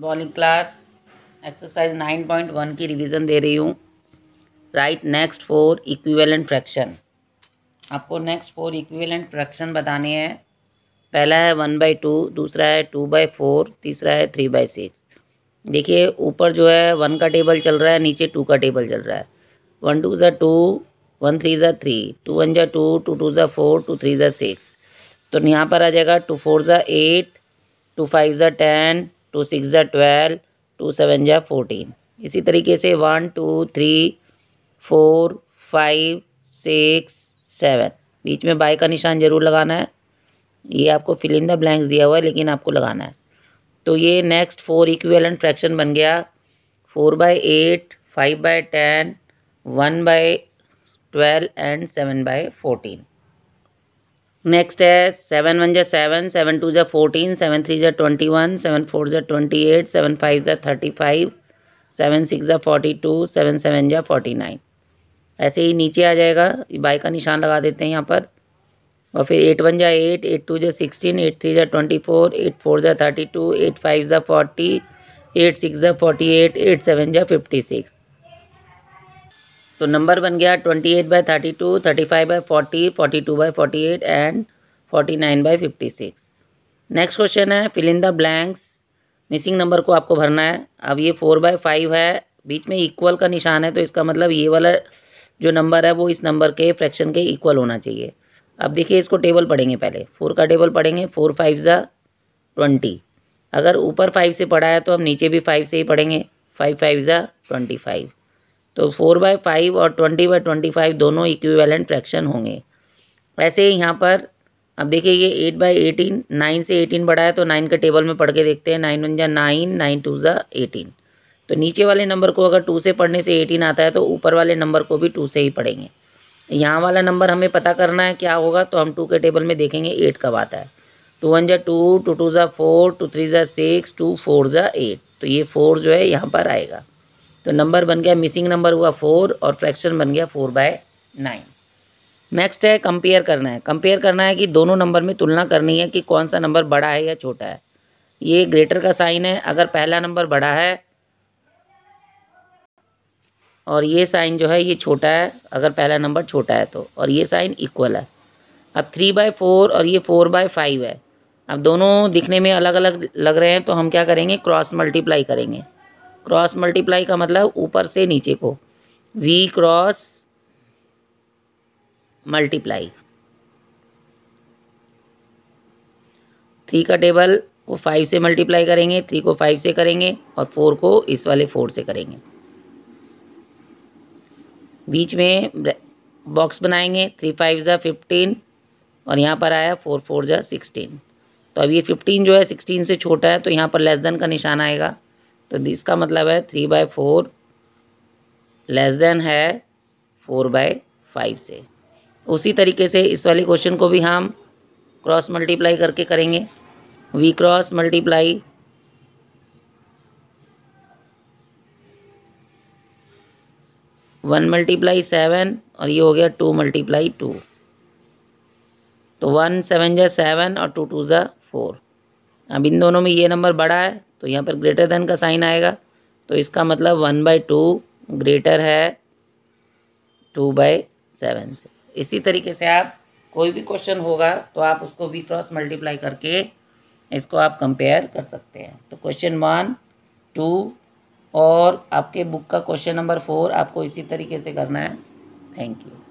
bowling class exercise nine point one की revision दे रही हूँ right next four equivalent fraction आपको नेक्स्ट फोर इक्विवेलेंट फ्रैक्शन बताने हैं पहला है वन बाई टू दूसरा है टू बाई फोर तीसरा है थ्री बाई सिक्स देखिए ऊपर जो है वन का टेबल चल रहा है नीचे टू का टेबल चल रहा है वन टू ज़ा टू वन थ्री ज़ा थ्री टू वन ज़ा टू टू टू ज़ा फोर टू थ्री ज़ा सिक्स तो यहाँ पर आ जाएगा टू फोर ज़ा एट टू फाइव ज़ा टेन टू सिक्स ज़ा ट्वेल्व टू सेवन ज़ा फोर्टीन इसी तरीके से one two three four five six seven बीच में बाई का निशान ज़रूर लगाना है ये आपको फिल इन द ब्लैंक्स दिया हुआ है लेकिन आपको लगाना है तो ये नेक्स्ट फोर इक्वेलेंट फ्रैक्शन बन गया four by eight five by ten one by twelve and seven by fourteen next है सेवन वन जै सेवन सेवन टू जै फोर्टीन सेवन थ्री जै ट्वेंटी वन सेवन फोर जै ट्वेंटी एट सेवन फाइव जै thirty five seven six जै forty two seven seven जै forty nine ऐसे ही नीचे आ जाएगा बाई का निशान लगा देते हैं यहाँ पर और फिर एट वन जै एट एट टू जै सिक्सटीन एट थ्री जै ट्वेंटी फोर एट फोर जै थर्टी टू एट फाइव जै फोर्टी एट सिक्स जै फोर्टी एट एट सेवन जै फिफ्टी सिक्स तो नंबर बन गया twenty eight by thirty two thirty five by forty forty two by forty eight and forty nine by fifty six next question है fill in the blanks missing number को आपको भरना है अब ये फोर बाय फाइव है बीच में equal का निशान है तो इसका मतलब ये वाला जो नंबर है वो इस नंबर के फ्रैक्शन के इक्वल होना चाहिए अब देखिए इसको टेबल पढ़ेंगे पहले फोर का टेबल पढ़ेंगे फोर फाइव ज़ा ट्वेंटी अगर ऊपर फाइव से पढ़ा है तो हम नीचे भी फाइव से ही पढ़ेंगे फाइव फाइव ज़ा ट्वेंटी फाइव तो फोर बाई फाइव और ट्वेंटी बाई ट्वेंटी फाइव दोनों इक्विवेलेंट फ्रैक्शन होंगे ऐसे ही यहाँ पर अब देखिए ये एट बाई एटीन नाइन से एटीन बढ़ा है तो नाइन का टेबल में पढ़ के देखते हैं नाइन वन जा नाइन नाइन टू ज़ा एटीन तो नीचे वाले नंबर को अगर टू से पढ़ने से एटीन आता है तो ऊपर वाले नंबर को भी टू से ही पढ़ेंगे यहाँ वाला नंबर हमें पता करना है क्या होगा तो हम टू के टेबल में देखेंगे एट कब आता है टू वन ज़ा टू टू टू ज़ा फोर टू थ्री ज़ा सिक्स टू फोर ज़ा एट तो ये फोर जो है यहाँ पर आएगा तो नंबर बन गया मिसिंग नंबर हुआ फोर और फ्रैक्शन बन गया फोर बाय नाइन नेक्स्ट है कंपेयर करना है कंपेयर करना है कि दोनों नंबर में तुलना करनी है कि कौन सा नंबर बड़ा है या छोटा है ये ग्रेटर का साइन है अगर पहला नंबर बड़ा है और ये साइन जो है ये छोटा है अगर पहला नंबर छोटा है तो और ये साइन इक्वल है अब थ्री बाय फोर और ये फोर बाय फाइव है अब दोनों दिखने में अलग अलग लग रहे हैं तो हम क्या करेंगे क्रॉस मल्टीप्लाई करेंगे क्रॉस मल्टीप्लाई का मतलब ऊपर से नीचे को वी क्रॉस मल्टीप्लाई थ्री का टेबल को फाइव से मल्टीप्लाई करेंगे थ्री को फाइव से करेंगे और फोर को इस वाले फोर से करेंगे बीच में बॉक्स बनाएंगे थ्री फाइव ज़ा फिफ्टीन और यहाँ पर आया फोर फोर ज़ा सिक्सटीन तो अब ये फिफ्टीन जो है सिक्सटीन से छोटा है तो यहाँ पर लेस देन का निशान आएगा तो दिस का मतलब है three by four less than है फोर बाय फाइव से उसी तरीके से इस वाले क्वेश्चन को भी हम क्रॉस मल्टीप्लाई करके करेंगे we cross multiply one multiply seven और ये हो गया टू मल्टीप्लाई टू तो वन सेवन जै सेवन और टू टू ज़ा फोर अब इन दोनों में ये नंबर बड़ा है तो यहाँ पर ग्रेटर देन का साइन आएगा तो इसका मतलब वन बाई टू ग्रेटर है टू बाई सेवन से इसी तरीके से आप कोई भी क्वेश्चन होगा तो आप उसको वी क्रॉस मल्टीप्लाई करके इसको आप कंपेयर कर सकते हैं तो क्वेश्चन वन टू और आपके बुक का क्वेश्चन नंबर फोर आपको इसी तरीके से करना है थैंक यू